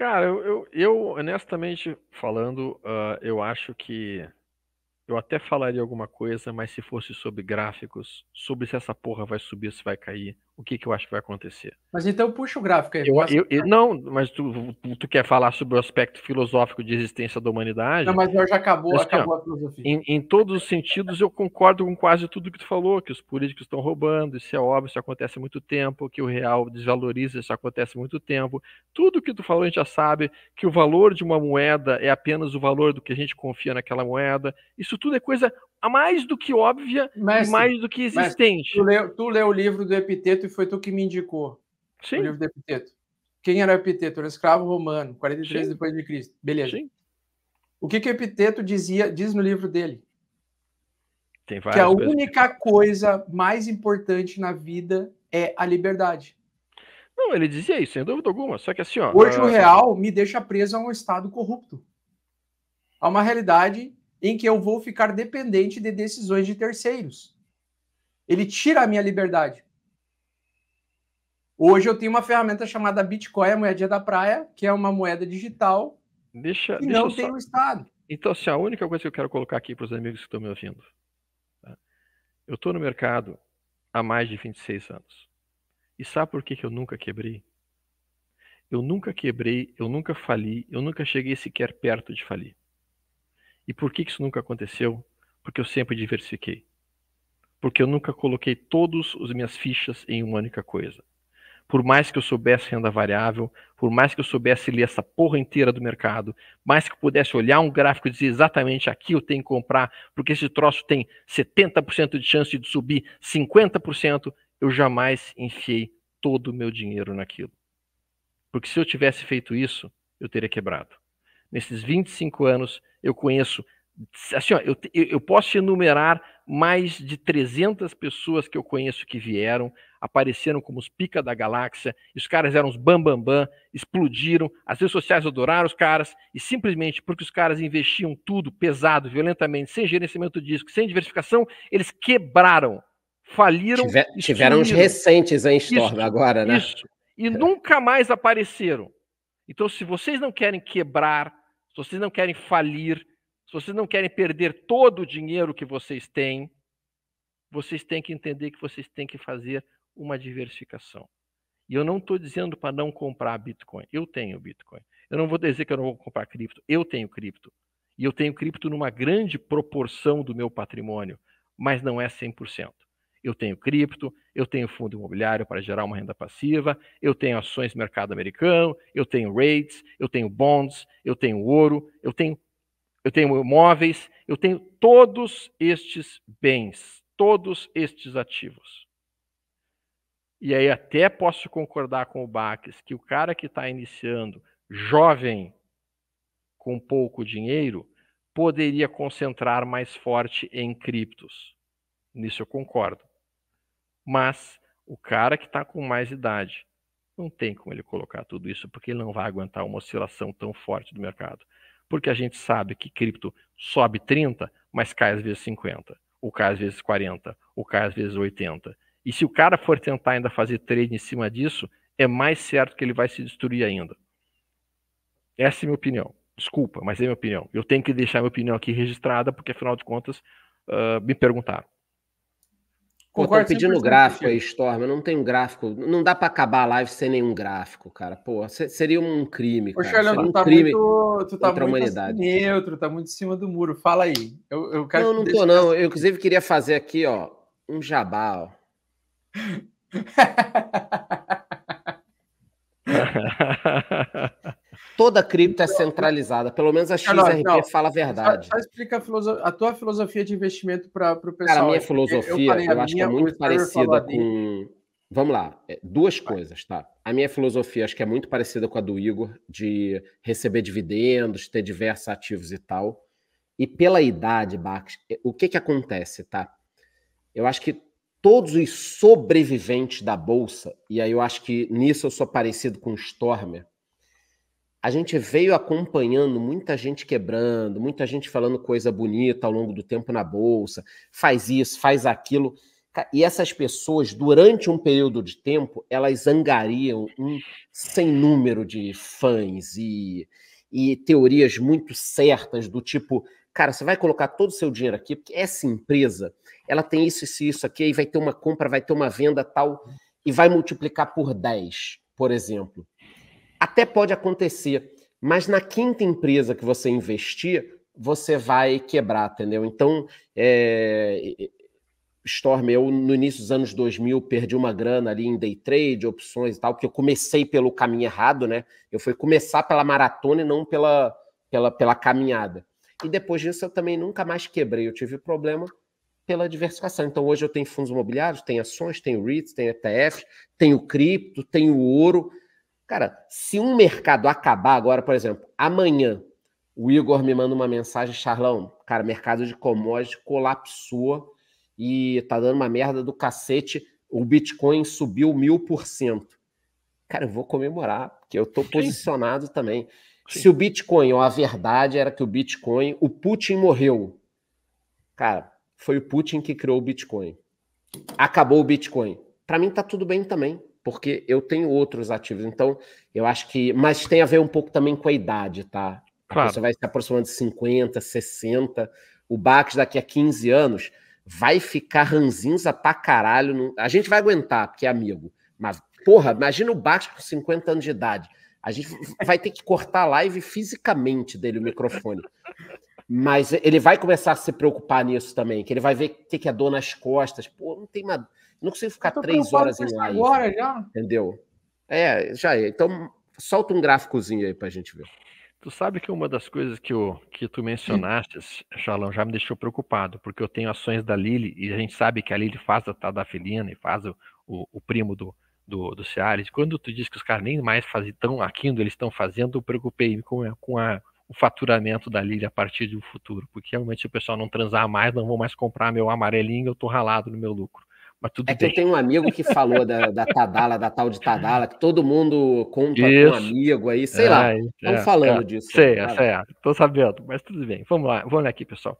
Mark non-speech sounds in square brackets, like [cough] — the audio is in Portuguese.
Cara, eu, eu, eu honestamente falando, uh, eu acho que eu até falaria alguma coisa, mas se fosse sobre gráficos, sobre se essa porra vai subir, se vai cair, o que, que eu acho que vai acontecer. Mas então puxa o gráfico aí. Eu, eu, eu, não, mas tu, tu quer falar sobre o aspecto filosófico de existência da humanidade? Não, mas já acabou, assim, acabou a filosofia. Em, em, todos os sentidos, eu concordo com quase tudo que tu falou, que os políticos estão roubando, isso é óbvio, isso acontece há muito tempo, que o real desvaloriza, isso acontece há muito tempo. Tudo que tu falou, a gente já sabe que o valor de uma moeda é apenas o valor do que a gente confia naquela moeda. Isso tudo é coisa a mais do que óbvia e mais do que existente. Tu leu, tu leu o livro do Epiteto e foi tu que me indicou. Sim. O livro do Epiteto. Quem era o Epiteto? Era escravo romano, 43 Sim. depois de Cristo. Beleza. Sim. O que, que o Epiteto dizia, diz no livro dele? Tem que a coisas. única coisa mais importante na vida é a liberdade. Não, ele dizia isso, sem dúvida alguma. Só que assim, ó. Hoje o ah, real me deixa preso a um Estado corrupto. A uma realidade em que eu vou ficar dependente de decisões de terceiros. Ele tira a minha liberdade. Hoje eu tenho uma ferramenta chamada Bitcoin, a moedinha da praia, que é uma moeda digital deixa, que deixa não tem o um Estado. Então, assim, a única coisa que eu quero colocar aqui para os amigos que estão me ouvindo. Tá? Eu estou no mercado há mais de 26 anos. E sabe por que, que eu nunca quebrei? Eu nunca quebrei, eu nunca fali, eu nunca cheguei sequer perto de falir. E por que isso nunca aconteceu? Porque eu sempre diversifiquei. Porque eu nunca coloquei todas as minhas fichas em uma única coisa. Por mais que eu soubesse renda variável, por mais que eu soubesse ler essa porra inteira do mercado, mais que eu pudesse olhar um gráfico e dizer exatamente aqui eu tenho que comprar, porque esse troço tem 70% de chance de subir 50%, eu jamais enfiei todo o meu dinheiro naquilo. Porque se eu tivesse feito isso, eu teria quebrado nesses 25 anos, eu conheço. Assim, ó, eu, eu posso enumerar mais de 300 pessoas que eu conheço que vieram, apareceram como os pica da galáxia, os caras eram os bambambam, bam, bam, explodiram, as redes sociais adoraram os caras, e simplesmente porque os caras investiam tudo pesado, violentamente, sem gerenciamento de disco, sem diversificação, eles quebraram, faliram. Tiver, tiveram os recentes em Storm agora, né? Isso, e nunca mais apareceram. Então, se vocês não querem quebrar, se vocês não querem falir, se vocês não querem perder todo o dinheiro que vocês têm, vocês têm que entender que vocês têm que fazer uma diversificação. E eu não estou dizendo para não comprar Bitcoin. Eu tenho Bitcoin. Eu não vou dizer que eu não vou comprar cripto. Eu tenho cripto. E eu tenho cripto numa grande proporção do meu patrimônio, mas não é 100% eu tenho cripto, eu tenho fundo imobiliário para gerar uma renda passiva, eu tenho ações mercado americano, eu tenho rates, eu tenho bonds, eu tenho ouro, eu tenho eu tenho imóveis, eu tenho todos estes bens, todos estes ativos. E aí até posso concordar com o Baques que o cara que está iniciando, jovem, com pouco dinheiro, poderia concentrar mais forte em criptos. Nisso eu concordo. Mas o cara que está com mais idade não tem como ele colocar tudo isso, porque ele não vai aguentar uma oscilação tão forte do mercado. Porque a gente sabe que cripto sobe 30, mas cai às vezes 50, ou cai às vezes 40, ou cai às vezes 80. E se o cara for tentar ainda fazer trade em cima disso, é mais certo que ele vai se destruir ainda. Essa é a minha opinião. Desculpa, mas é a minha opinião. Eu tenho que deixar minha opinião aqui registrada, porque afinal de contas, uh, me perguntaram. Concordo, Pô, pedindo gráfico aí, Storm. Eu não tenho gráfico. Não dá para acabar a live sem nenhum gráfico, cara. Pô, seria um crime. Cara. Ô, Charlão, um tá crime muito, tu tá contra muito a humanidade. neutro, tá muito em cima do muro. Fala aí. Eu, eu quero não, não tô, não. Eu, inclusive, queria fazer aqui, ó, um jabá, ó. [laughs] Toda cripto é centralizada, pelo menos a XRP não, não. fala a verdade. Só, só explica a, a, tua filosofia de investimento para o pessoal. Cara, a minha filosofia, eu, eu acho que é muito parecida com. Vamos lá, é, duas coisas, tá? A minha filosofia acho que é muito parecida com a do Igor, de receber dividendos, ter diversos ativos e tal. E pela idade, Bax, é, o que que acontece, tá? Eu acho que todos os sobreviventes da bolsa, e aí eu acho que nisso eu sou parecido com o Stormer, a gente veio acompanhando muita gente quebrando, muita gente falando coisa bonita ao longo do tempo na bolsa, faz isso, faz aquilo. E essas pessoas, durante um período de tempo, elas angariam um sem número de fãs e, e teorias muito certas do tipo, cara, você vai colocar todo o seu dinheiro aqui, porque essa empresa, ela tem isso, isso, isso aqui, aí vai ter uma compra, vai ter uma venda tal, e vai multiplicar por 10, por exemplo. Até pode acontecer, mas na quinta empresa que você investir, você vai quebrar, entendeu? Então, é... é Storm, eu no início dos anos 2000 perdi uma grana ali em day trade, opções e tal, porque eu comecei pelo caminho errado, né? Eu fui começar pela maratona e não pela, pela, pela caminhada. E depois disso eu também nunca mais quebrei, eu tive problema pela diversificação. Então hoje eu tenho fundos imobiliários, tenho ações, tenho REITs, tenho ETF, tenho cripto, tenho ouro. Cara, se um mercado acabar agora, por exemplo, amanhã, o Igor me manda uma mensagem, Charlão, cara, mercado de commodities colapsou e tá dando uma merda do cacete, o Bitcoin subiu mil por cento. Cara, eu vou comemorar, porque eu tô posicionado Sim. também. Sim. Se o Bitcoin, ou a verdade era que o Bitcoin, o Putin morreu. Cara, foi o Putin que criou o Bitcoin. Acabou o Bitcoin. Para mim tá tudo bem também porque eu tenho outros ativos. Então, eu acho que. Mas tem a ver um pouco também com a idade, tá? Claro. Você vai se aproximando de 50, 60. O Bax daqui a 15 anos vai ficar ranzinza pra caralho. A gente vai aguentar, porque é amigo. Mas, porra, imagina o Bax com 50 anos de idade. A gente vai ter que cortar a live fisicamente dele o microfone. Mas ele vai começar a se preocupar nisso também, que ele vai ver o que, que é dor nas costas. Pô, não tem uma... Não consigo ficar três horas em live. Agora já. Entendeu? É, já é. Então, solta um gráficozinho aí pra gente ver. Tu sabe que uma das coisas que, eu, que tu mencionaste, Charlão, já me deixou preocupado, porque eu tenho ações da Lili e a gente sabe que a Lili faz a Tadafilina e faz o, o, o, primo do, do, do Ciares. Quando tu diz que os caras nem mais fazem tão aquilo, eles estão fazendo, eu preocupei com, com a o faturamento da Lily a partir do futuro, porque realmente se o pessoal não transar mais, não vou mais comprar meu amarelinho, eu tô ralado no meu lucro. Mas tudo é que bem. eu tenho um amigo que falou da, da Tadala, da tal de Tadala, que todo mundo conta Isso. com um amigo aí, sei é, lá. Estamos é, falando é, disso. Sei, é tô sabendo, mas tudo bem. Vamos lá, vamos lá aqui, pessoal.